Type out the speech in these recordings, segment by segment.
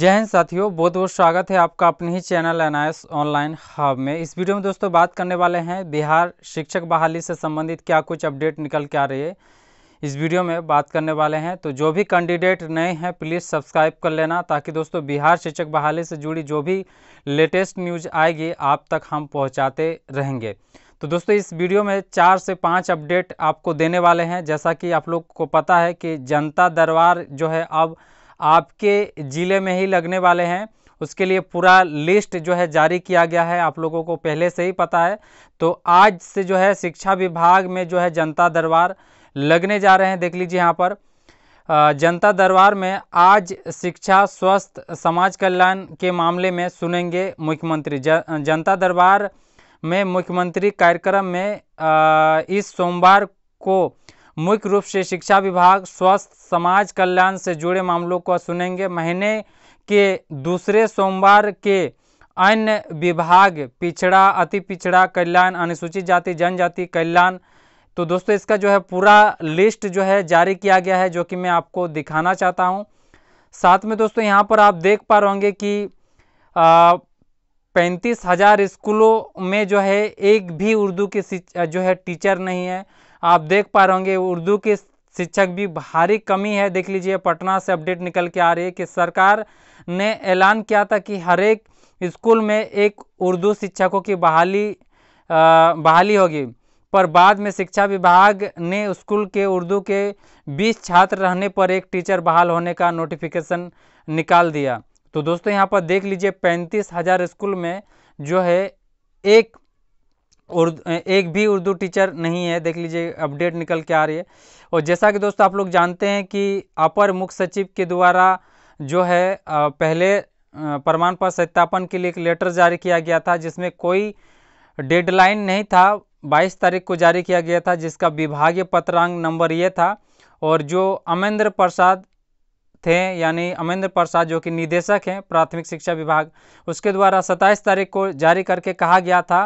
जय हिंद साथियों बहुत बहुत स्वागत है आपका अपने ही चैनल एनआईएस ऑनलाइन हब में इस वीडियो में दोस्तों बात करने वाले हैं बिहार शिक्षक बहाली से संबंधित क्या कुछ अपडेट निकल के आ रही है इस वीडियो में बात करने वाले हैं तो जो भी कैंडिडेट नए हैं प्लीज़ सब्सक्राइब कर लेना ताकि दोस्तों बिहार शिक्षक बहाली से जुड़ी जो भी लेटेस्ट न्यूज आएगी आप तक हम पहुँचाते रहेंगे तो दोस्तों इस वीडियो में चार से पाँच अपडेट आपको देने वाले हैं जैसा कि आप लोग को पता है कि जनता दरबार जो है अब आपके ज़िले में ही लगने वाले हैं उसके लिए पूरा लिस्ट जो है जारी किया गया है आप लोगों को पहले से ही पता है तो आज से जो है शिक्षा विभाग में जो है जनता दरबार लगने जा रहे हैं देख लीजिए यहाँ पर जनता दरबार में आज शिक्षा स्वास्थ्य समाज कल्याण के मामले में सुनेंगे मुख्यमंत्री ज, जनता दरबार में मुख्यमंत्री कार्यक्रम में इस सोमवार को मुख्य रूप से शिक्षा विभाग स्वास्थ्य समाज कल्याण से जुड़े मामलों को सुनेंगे महीने के दूसरे सोमवार के अन्य विभाग पिछड़ा अति पिछड़ा कल्याण अनुसूचित जाति जनजाति कल्याण तो दोस्तों इसका जो है पूरा लिस्ट जो है जारी किया गया है जो कि मैं आपको दिखाना चाहता हूँ साथ में दोस्तों यहाँ पर आप देख पा रहे कि पैंतीस हज़ार स्कूलों में जो है एक भी उर्दू की जो है टीचर नहीं है आप देख पा रहे होंगे उर्दू के शिक्षक भी भारी कमी है देख लीजिए पटना से अपडेट निकल के आ रही है कि सरकार ने ऐलान किया था कि हर एक स्कूल में एक उर्दू शिक्षकों की बहाली आ, बहाली होगी पर बाद में शिक्षा विभाग ने स्कूल के उर्दू के 20 छात्र रहने पर एक टीचर बहाल होने का नोटिफिकेशन निकाल दिया तो दोस्तों यहाँ पर देख लीजिए पैंतीस हज़ार स्कूल में जो है एक एक भी उर्दू टीचर नहीं है देख लीजिए अपडेट निकल के आ रही है और जैसा कि दोस्तों आप लोग जानते हैं कि अपर मुख्य सचिव के द्वारा जो है पहले प्रमाण पत्र सत्यापन के लिए एक लेटर जारी किया गया था जिसमें कोई डेडलाइन नहीं था 22 तारीख को जारी किया गया था जिसका विभागीय पत्रांक नंबर ये था और जो अमेंद्र प्रसाद थे यानी अमेंद्र प्रसाद जो कि निदेशक हैं प्राथमिक शिक्षा विभाग उसके द्वारा 27 तारीख को जारी करके कहा गया था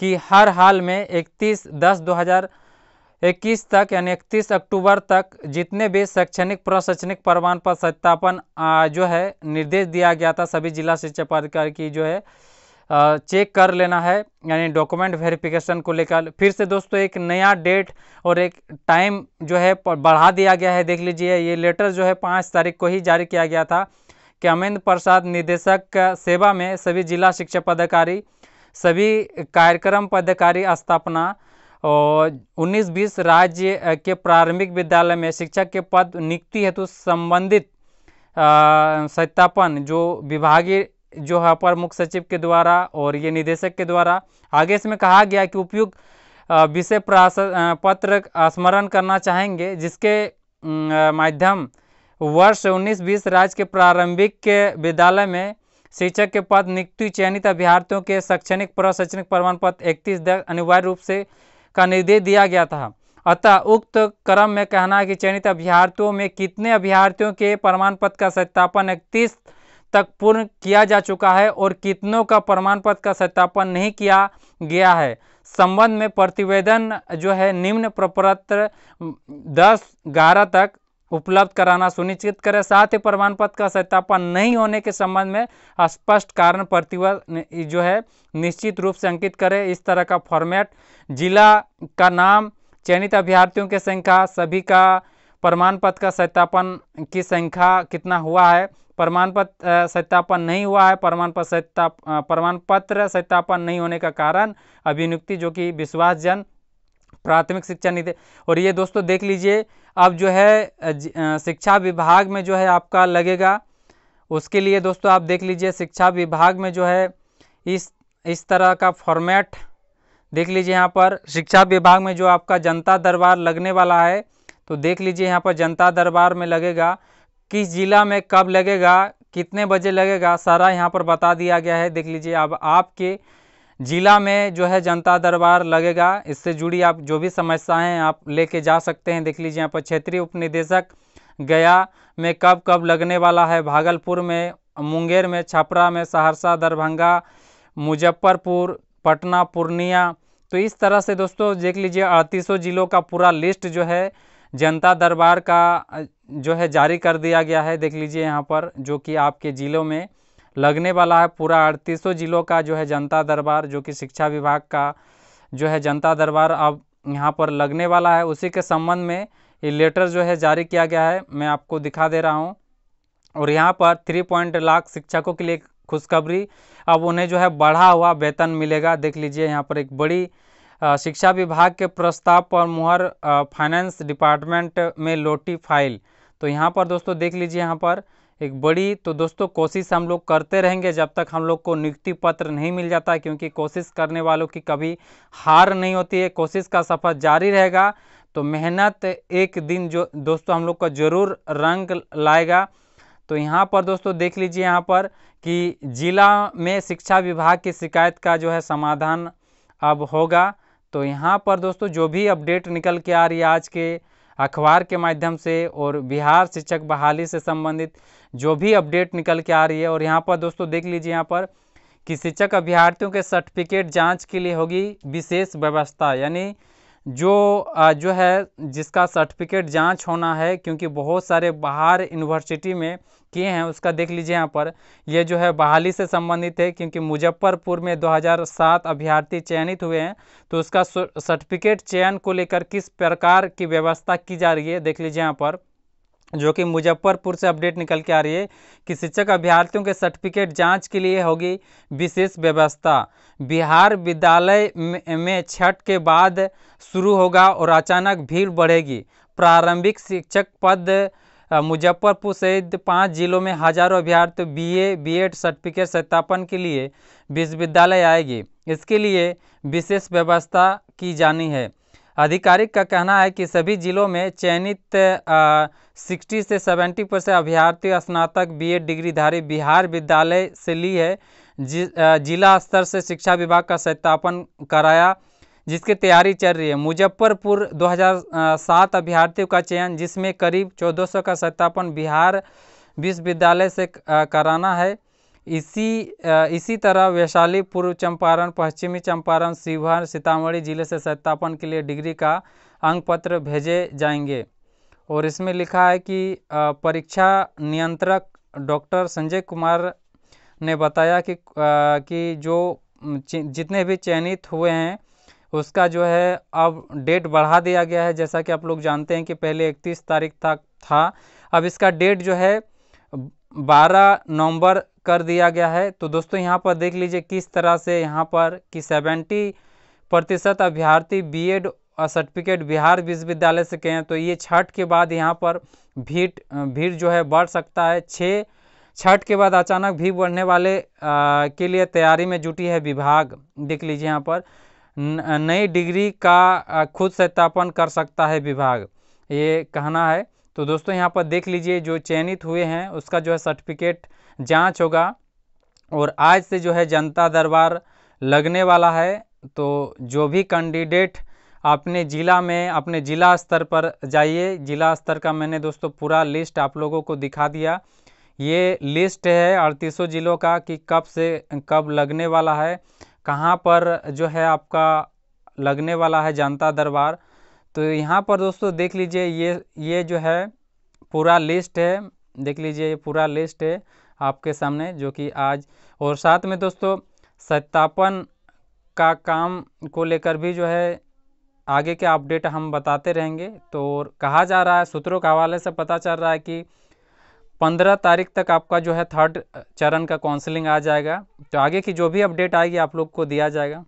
कि हर हाल में 31 दस 2021 तक यानी 31 अक्टूबर तक जितने भी शैक्षणिक प्रशैक्षणिक प्रमाण पत्र सत्यापन जो है निर्देश दिया गया था सभी जिला शिक्षा पदाधिकारी की जो है चेक कर लेना है यानी डॉक्यूमेंट वेरिफिकेशन को लेकर फिर से दोस्तों एक नया डेट और एक टाइम जो है बढ़ा दिया गया है देख लीजिए ये लेटर जो है पाँच तारीख को ही जारी किया गया था कि अमेंद्र प्रसाद निदेशक सेवा में सभी जिला शिक्षा पदाधिकारी सभी कार्यक्रम पदकारी स्थापना और 19-20 राज्य के प्रारंभिक विद्यालय में शिक्षक के पद नियुक्ति हेतु संबंधित सत्यापन जो विभागीय जो है अपर मुख्य सचिव के द्वारा और ये निदेशक के द्वारा आगे इसमें कहा गया कि उपयुक्त विषय पत्र स्मरण करना चाहेंगे जिसके माध्यम वर्ष 19-20 राज्य के प्रारंभिक के विद्यालय में शिक्षक के पद नियुक्ति चयनित अभ्यर्थियों के शैक्षणिक प्रशैक्षणिक प्रमाण पत्र इकतीस दस अनिवार्य रूप से का निर्देश दिया गया था अतः उक्त क्रम में कहना है कि चयनित अभ्यर्थियों में कितने अभ्यर्थियों के प्रमाण पत्र का सत्यापन इकतीस तक पूर्ण किया जा चुका है और कितनों का प्रमाण पत्र का सत्यापन नहीं किया गया है संबंध में प्रतिवेदन जो है निम्न प्रपत्र दस ग्यारह तक उपलब्ध कराना सुनिश्चित करें साथ ही प्रमाण पत्र का सत्यापन नहीं होने के संबंध में स्पष्ट कारण प्रतिवर जो है निश्चित रूप से अंकित करें इस तरह का फॉर्मेट जिला का नाम चयनित अभ्यर्थियों की संख्या सभी का प्रमाण पत्र का सत्यापन की संख्या कितना हुआ है प्रमाण पत्र सत्यापन नहीं हुआ है प्रमाण पत्र सत्या प्रमाण पत्र सत्यापन नहीं होने का कारण अभिनियुक्ति जो कि विश्वासजन प्राथमिक शिक्षा निधि और ये दोस्तों देख लीजिए अब जो है शिक्षा विभाग में जो है आपका लगेगा उसके लिए दोस्तों आप देख लीजिए शिक्षा विभाग में जो है इस इस तरह का फॉर्मेट देख लीजिए यहाँ पर शिक्षा विभाग में जो आपका जनता दरबार लगने वाला है तो देख लीजिए यहाँ पर जनता दरबार में लगेगा किस ज़िला में कब लगेगा कितने बजे लगेगा सारा यहाँ पर बता दिया गया है देख लीजिए अब आपके जिला में जो है जनता दरबार लगेगा इससे जुड़ी आप जो भी समस्याएं आप लेके जा सकते हैं देख लीजिए यहाँ पर क्षेत्रीय उप निदेशक गया में कब कब लगने वाला है भागलपुर में मुंगेर में छपरा में सहरसा दरभंगा मुजफ्फरपुर पटना पूर्णिया तो इस तरह से दोस्तों देख लीजिए अड़तीसों जिलों का पूरा लिस्ट जो है जनता दरबार का जो है जारी कर दिया गया है देख लीजिए यहाँ पर जो कि आपके ज़िलों में लगने वाला है पूरा अड़तीसों जिलों का जो है जनता दरबार जो कि शिक्षा विभाग का जो है जनता दरबार अब यहाँ पर लगने वाला है उसी के संबंध में ये लेटर जो है जारी किया गया है मैं आपको दिखा दे रहा हूँ और यहाँ पर थ्री पॉइंट लाख शिक्षकों के लिए खुशखबरी अब उन्हें जो है बढ़ा हुआ वेतन मिलेगा देख लीजिए यहाँ पर एक बड़ी शिक्षा विभाग के प्रस्ताव पर मुहर फाइनेंस डिपार्टमेंट में लोटी फाइल तो यहाँ पर दोस्तों देख लीजिए यहाँ पर एक बड़ी तो दोस्तों कोशिश हम लोग करते रहेंगे जब तक हम लोग को नियुक्ति पत्र नहीं मिल जाता क्योंकि कोशिश करने वालों की कभी हार नहीं होती है कोशिश का सफ़र जारी रहेगा तो मेहनत एक दिन जो दोस्तों हम लोग का ज़रूर रंग लाएगा तो यहाँ पर दोस्तों देख लीजिए यहाँ पर कि ज़िला में शिक्षा विभाग की शिकायत का जो है समाधान अब होगा तो यहाँ पर दोस्तों जो भी अपडेट निकल के आ रही है आज के अखबार के माध्यम से और बिहार शिक्षक बहाली से संबंधित जो भी अपडेट निकल के आ रही है और यहाँ पर दोस्तों देख लीजिए यहाँ पर कि शिक्षक अभ्यर्थियों के सर्टिफिकेट जांच के लिए होगी विशेष व्यवस्था यानी जो जो है जिसका सर्टिफिकेट जांच होना है क्योंकि बहुत सारे बाहर यूनिवर्सिटी में किए हैं उसका देख लीजिए यहाँ पर यह जो है बहाली से संबंधित है क्योंकि मुजफ्फरपुर में 2007 अभ्यर्थी चयनित हुए हैं तो उसका सर्टिफिकेट चयन को लेकर किस प्रकार की व्यवस्था की जा रही है देख लीजिए यहाँ पर जो कि मुजफ्फरपुर से अपडेट निकल के आ रही है कि शिक्षक अभ्यर्थियों के सर्टिफिकेट जांच के लिए होगी विशेष व्यवस्था बिहार विद्यालय में छठ के बाद शुरू होगा और अचानक भीड़ बढ़ेगी प्रारंभिक शिक्षक पद मुजफ्फरपुर सहित पाँच जिलों में हजारों अभ्यर्थी बीए बीएड सर्टिफिकेट सत्यापन के लिए विश्वविद्यालय आएगी इसके लिए विशेष व्यवस्था की जानी है आधिकारिक का कहना है कि सभी जिलों में चयनित सिक्सटी से सेवेंटी परसेंट अभ्यर्थी स्नातक बीएड डिग्रीधारी बिहार विद्यालय से ली है जिला स्तर से शिक्षा विभाग का सत्यापन कराया जिसकी तैयारी चल रही है मुजफ्फरपुर 2007 अभ्यर्थियों का चयन जिसमें करीब 1400 का सत्यापन बिहार विश्वविद्यालय से कराना है इसी इसी तरह वैशाली पूर्व चंपारण पश्चिमी चंपारण शिवहर सीतामढ़ी जिले से सत्यापन के लिए डिग्री का अंक पत्र भेजे जाएंगे और इसमें लिखा है कि परीक्षा नियंत्रक डॉक्टर संजय कुमार ने बताया कि कि जो जितने भी चयनित हुए हैं उसका जो है अब डेट बढ़ा दिया गया है जैसा कि आप लोग जानते हैं कि पहले 31 तारीख तक था अब इसका डेट जो है 12 नवंबर कर दिया गया है तो दोस्तों यहाँ पर देख लीजिए किस तरह से यहाँ पर कि सेवेंटी प्रतिशत अभ्यर्थी बीएड सर्टिफिकेट बिहार विश्वविद्यालय से के हैं तो ये छठ के बाद यहाँ पर भीड़ भीड़ जो है बढ़ सकता है छः छठ के बाद अचानक भीड़ बढ़ने वाले आ, के लिए तैयारी में जुटी है विभाग देख लीजिए यहाँ पर नई डिग्री का खुद सत्यापन कर सकता है विभाग ये कहना है तो दोस्तों यहाँ पर देख लीजिए जो चयनित हुए हैं उसका जो है सर्टिफिकेट जांच होगा और आज से जो है जनता दरबार लगने वाला है तो जो भी कैंडिडेट अपने ज़िला में अपने ज़िला स्तर पर जाइए ज़िला स्तर का मैंने दोस्तों पूरा लिस्ट आप लोगों को दिखा दिया ये लिस्ट है अड़तीसों ज़िलों का कि कब से कब लगने वाला है कहाँ पर जो है आपका लगने वाला है जनता दरबार तो यहाँ पर दोस्तों देख लीजिए ये ये जो है पूरा लिस्ट है देख लीजिए ये पूरा लिस्ट है आपके सामने जो कि आज और साथ में दोस्तों सत्यापन का काम को लेकर भी जो है आगे के अपडेट हम बताते रहेंगे तो कहा जा रहा है सूत्रों के हवाले से पता चल रहा है कि पंद्रह तारीख तक आपका जो है थर्ड चरण का काउंसलिंग आ जाएगा तो आगे की जो भी अपडेट आएगी आप लोग को दिया जाएगा